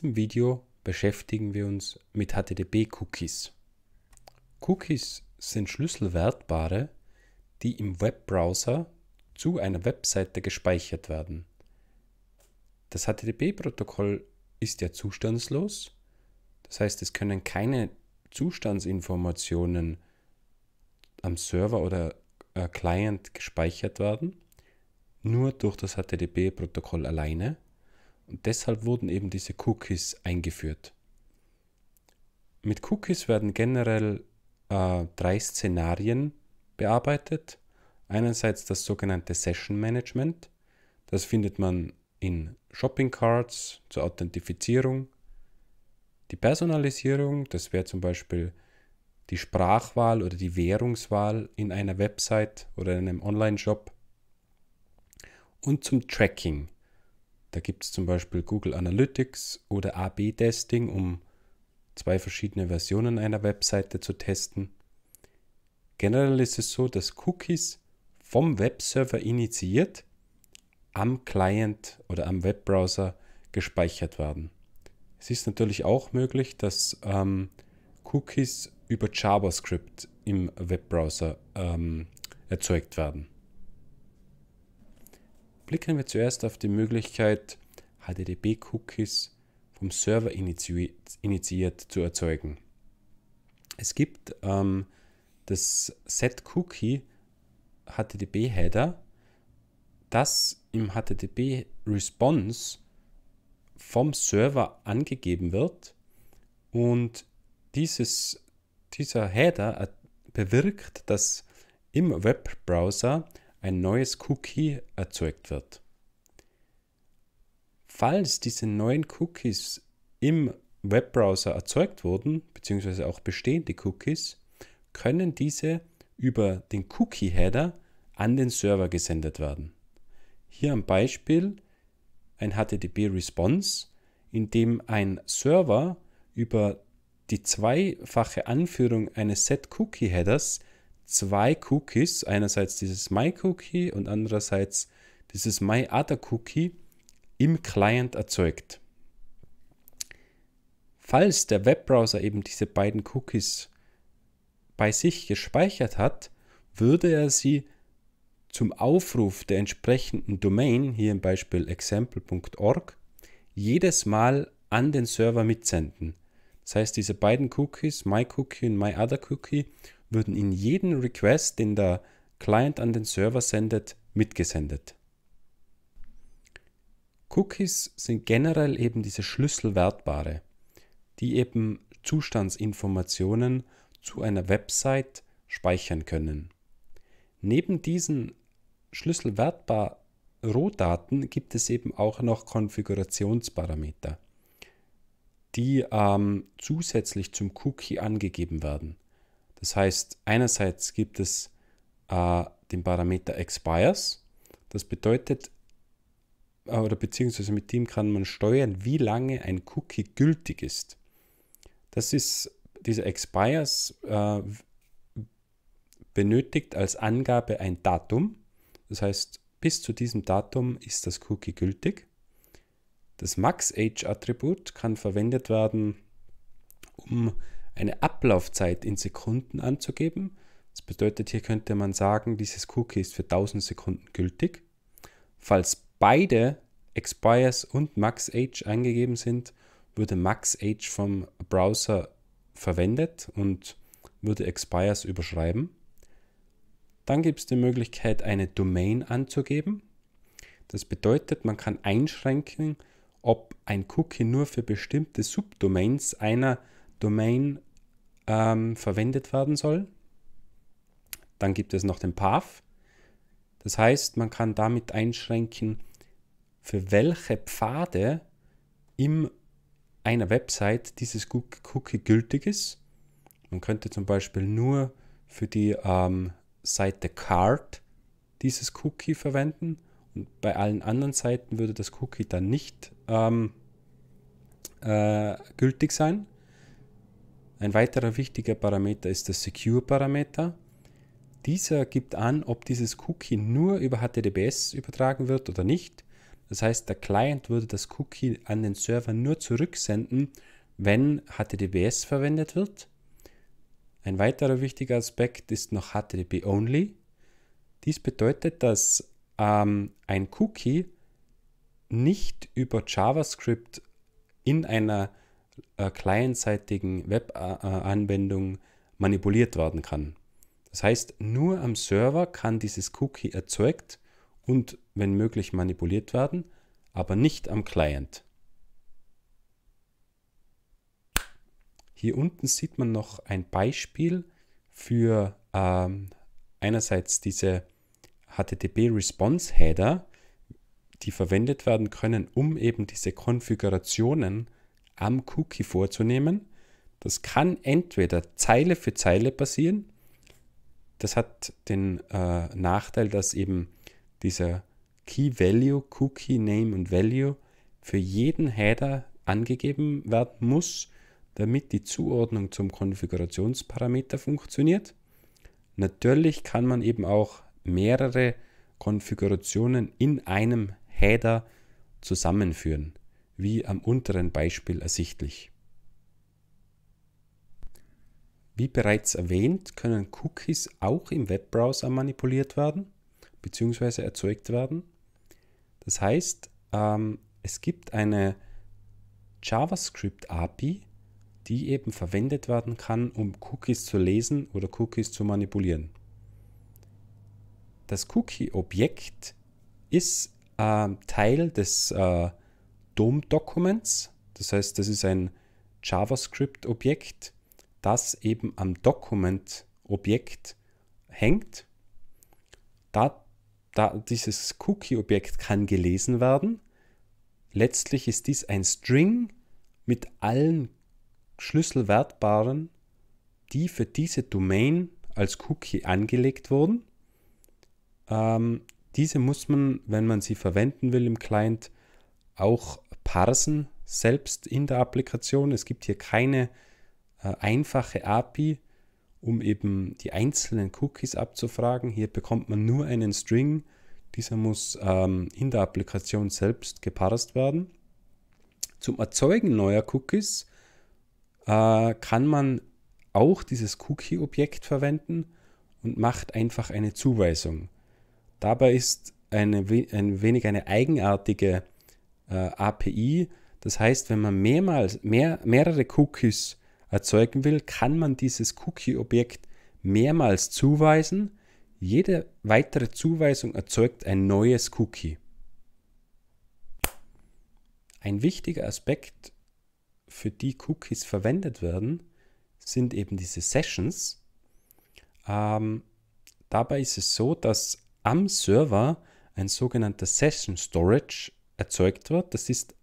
Im Video beschäftigen wir uns mit HTTP-Cookies. Cookies sind Schlüsselwertbare, die im Webbrowser zu einer Webseite gespeichert werden. Das HTTP-Protokoll ist ja zustandslos, das heißt es können keine Zustandsinformationen am Server oder äh, Client gespeichert werden, nur durch das HTTP-Protokoll alleine. Und deshalb wurden eben diese Cookies eingeführt. Mit Cookies werden generell äh, drei Szenarien bearbeitet. Einerseits das sogenannte Session Management. Das findet man in Shopping Cards zur Authentifizierung. Die Personalisierung, das wäre zum Beispiel die Sprachwahl oder die Währungswahl in einer Website oder in einem Online-Shop. Und zum Tracking. Da gibt es zum Beispiel Google Analytics oder AB-Testing, um zwei verschiedene Versionen einer Webseite zu testen. Generell ist es so, dass Cookies vom Webserver initiiert am Client oder am Webbrowser gespeichert werden. Es ist natürlich auch möglich, dass ähm, Cookies über JavaScript im Webbrowser ähm, erzeugt werden. Blicken wir zuerst auf die Möglichkeit, HTTP-Cookies vom Server initiiert, zu erzeugen. Es gibt ähm, das setcookie HTTP-Header, das im HTTP-Response vom Server angegeben wird und dieses, dieser Header äh, bewirkt, dass im Webbrowser ein neues Cookie erzeugt wird. Falls diese neuen Cookies im Webbrowser erzeugt wurden, beziehungsweise auch bestehende Cookies, können diese über den Cookie-Header an den Server gesendet werden. Hier am Beispiel ein HTTP-Response, in dem ein Server über die zweifache Anführung eines Set-Cookie-Headers zwei Cookies, einerseits dieses My Cookie und andererseits dieses My Other Cookie im Client erzeugt. Falls der Webbrowser eben diese beiden Cookies bei sich gespeichert hat, würde er sie zum Aufruf der entsprechenden Domain, hier im Beispiel example.org, jedes Mal an den Server mitsenden. Das heißt, diese beiden Cookies, myCookie und myOtherCookie, würden in jeden Request, den der Client an den Server sendet, mitgesendet. Cookies sind generell eben diese Schlüsselwertbare, die eben Zustandsinformationen zu einer Website speichern können. Neben diesen Schlüsselwertbar Rohdaten gibt es eben auch noch Konfigurationsparameter, die ähm, zusätzlich zum Cookie angegeben werden. Das heißt, einerseits gibt es äh, den Parameter expires. Das bedeutet, äh, oder beziehungsweise mit dem kann man steuern, wie lange ein Cookie gültig ist. Das ist dieser expires äh, benötigt als Angabe ein Datum. Das heißt, bis zu diesem Datum ist das Cookie gültig. Das Max-Age-Attribut kann verwendet werden, um eine Ablaufzeit in Sekunden anzugeben. Das bedeutet, hier könnte man sagen, dieses Cookie ist für 1000 Sekunden gültig. Falls beide Expires und MaxAge eingegeben sind, würde MaxAge vom Browser verwendet und würde Expires überschreiben. Dann gibt es die Möglichkeit, eine Domain anzugeben. Das bedeutet, man kann einschränken, ob ein Cookie nur für bestimmte Subdomains einer Domain ähm, verwendet werden soll. Dann gibt es noch den Path. Das heißt, man kann damit einschränken, für welche Pfade in einer Website dieses Cookie gültig ist. Man könnte zum Beispiel nur für die ähm, Seite Card dieses Cookie verwenden und bei allen anderen Seiten würde das Cookie dann nicht ähm, äh, gültig sein. Ein weiterer wichtiger Parameter ist der Secure-Parameter. Dieser gibt an, ob dieses Cookie nur über HTTPS übertragen wird oder nicht. Das heißt, der Client würde das Cookie an den Server nur zurücksenden, wenn HTTPS verwendet wird. Ein weiterer wichtiger Aspekt ist noch HTTP-Only. Dies bedeutet, dass ähm, ein Cookie nicht über JavaScript in einer äh, clientseitigen Web-Anwendung manipuliert werden kann. Das heißt, nur am Server kann dieses Cookie erzeugt und wenn möglich manipuliert werden, aber nicht am Client. Hier unten sieht man noch ein Beispiel für ähm, einerseits diese HTTP Response Header, die verwendet werden können, um eben diese Konfigurationen zu am Cookie vorzunehmen. Das kann entweder Zeile für Zeile passieren. Das hat den äh, Nachteil, dass eben dieser Key Value, Cookie Name und Value für jeden Header angegeben werden muss, damit die Zuordnung zum Konfigurationsparameter funktioniert. Natürlich kann man eben auch mehrere Konfigurationen in einem Header zusammenführen wie am unteren Beispiel ersichtlich. Wie bereits erwähnt, können Cookies auch im Webbrowser manipuliert werden bzw. erzeugt werden. Das heißt, ähm, es gibt eine JavaScript-API, die eben verwendet werden kann, um Cookies zu lesen oder Cookies zu manipulieren. Das Cookie-Objekt ist äh, Teil des äh, DOM-Documents. Das heißt, das ist ein JavaScript-Objekt, das eben am Document-Objekt hängt. Da, da, dieses Cookie-Objekt kann gelesen werden. Letztlich ist dies ein String mit allen Schlüsselwertbaren, die für diese Domain als Cookie angelegt wurden. Ähm, diese muss man, wenn man sie verwenden will im Client, auch parsen selbst in der Applikation. Es gibt hier keine äh, einfache API, um eben die einzelnen Cookies abzufragen. Hier bekommt man nur einen String. Dieser muss ähm, in der Applikation selbst geparst werden. Zum Erzeugen neuer Cookies äh, kann man auch dieses Cookie-Objekt verwenden und macht einfach eine Zuweisung. Dabei ist eine, ein wenig eine eigenartige äh, API. Das heißt, wenn man mehrmals mehr, mehrere Cookies erzeugen will, kann man dieses Cookie-Objekt mehrmals zuweisen. Jede weitere Zuweisung erzeugt ein neues Cookie. Ein wichtiger Aspekt, für die Cookies verwendet werden, sind eben diese Sessions. Ähm, dabei ist es so, dass am Server ein sogenannter Session Storage erzeugt wird. Das ist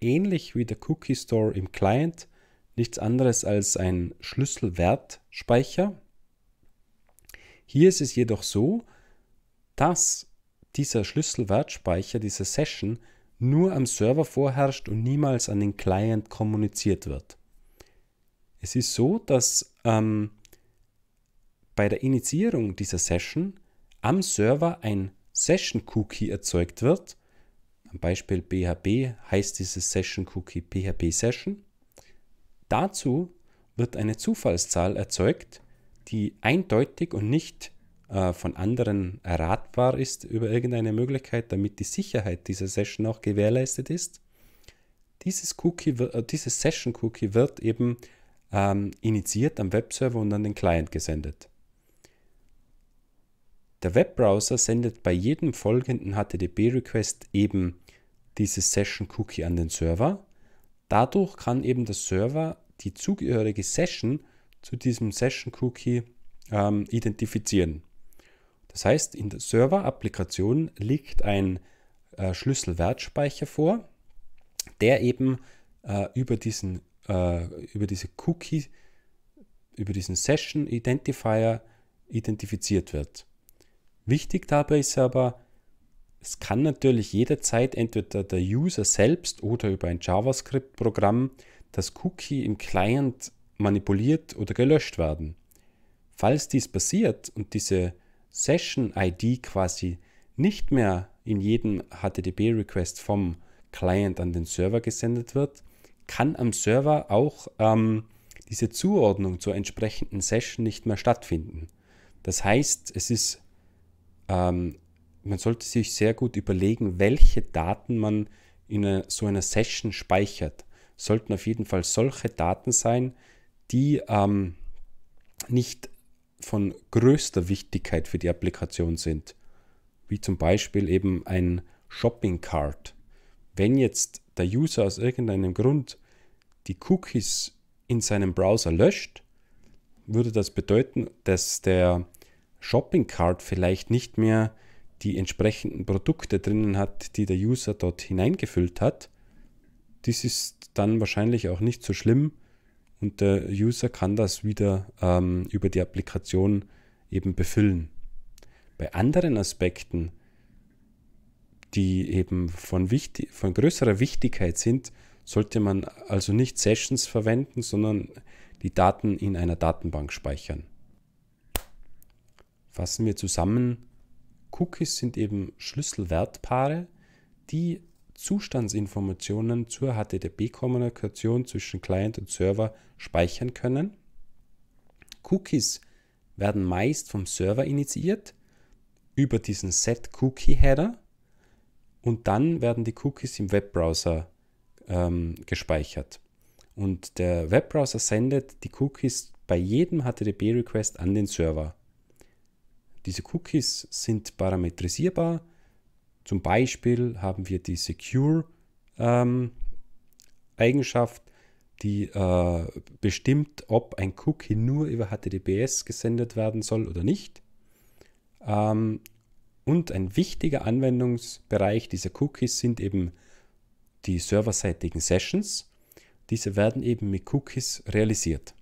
ähnlich wie der Cookie Store im Client, nichts anderes als ein Schlüsselwertspeicher. Hier ist es jedoch so, dass dieser Schlüsselwertspeicher, diese Session, nur am Server vorherrscht und niemals an den Client kommuniziert wird. Es ist so, dass ähm, bei der Initiierung dieser Session am Server ein Session-Cookie erzeugt wird am Beispiel PHP heißt diese Session Cookie PHP Session. Dazu wird eine Zufallszahl erzeugt, die eindeutig und nicht äh, von anderen erratbar ist über irgendeine Möglichkeit, damit die Sicherheit dieser Session auch gewährleistet ist. Dieses, Cookie, äh, dieses Session Cookie wird eben ähm, initiiert am Webserver und an den Client gesendet. Der Webbrowser sendet bei jedem folgenden HTTP-Request eben dieses Session Cookie an den Server. Dadurch kann eben der Server die zugehörige Session zu diesem Session Cookie ähm, identifizieren. Das heißt, in der Server-Applikation liegt ein äh, Schlüsselwertspeicher vor, der eben äh, über, diesen, äh, über diese Cookie, über diesen Session Identifier identifiziert wird. Wichtig dabei ist aber, es kann natürlich jederzeit entweder der User selbst oder über ein JavaScript-Programm das Cookie im Client manipuliert oder gelöscht werden. Falls dies passiert und diese Session-ID quasi nicht mehr in jedem HTTP-Request vom Client an den Server gesendet wird, kann am Server auch ähm, diese Zuordnung zur entsprechenden Session nicht mehr stattfinden. Das heißt, es ist ähm, man sollte sich sehr gut überlegen, welche Daten man in eine, so einer Session speichert. Sollten auf jeden Fall solche Daten sein, die ähm, nicht von größter Wichtigkeit für die Applikation sind. Wie zum Beispiel eben ein Shopping Card. Wenn jetzt der User aus irgendeinem Grund die Cookies in seinem Browser löscht, würde das bedeuten, dass der Shopping Card vielleicht nicht mehr die entsprechenden Produkte drinnen hat, die der User dort hineingefüllt hat. das ist dann wahrscheinlich auch nicht so schlimm und der User kann das wieder ähm, über die Applikation eben befüllen. Bei anderen Aspekten, die eben von, wichtig, von größerer Wichtigkeit sind, sollte man also nicht Sessions verwenden, sondern die Daten in einer Datenbank speichern. Fassen wir zusammen, Cookies sind eben Schlüsselwertpaare, die Zustandsinformationen zur HTTP-Kommunikation zwischen Client und Server speichern können. Cookies werden meist vom Server initiiert über diesen Set-Cookie-Header und dann werden die Cookies im Webbrowser ähm, gespeichert. Und der Webbrowser sendet die Cookies bei jedem HTTP-Request an den Server. Diese Cookies sind parametrisierbar. Zum Beispiel haben wir die Secure-Eigenschaft, ähm, die äh, bestimmt, ob ein Cookie nur über HTTPS gesendet werden soll oder nicht. Ähm, und ein wichtiger Anwendungsbereich dieser Cookies sind eben die serverseitigen Sessions. Diese werden eben mit Cookies realisiert.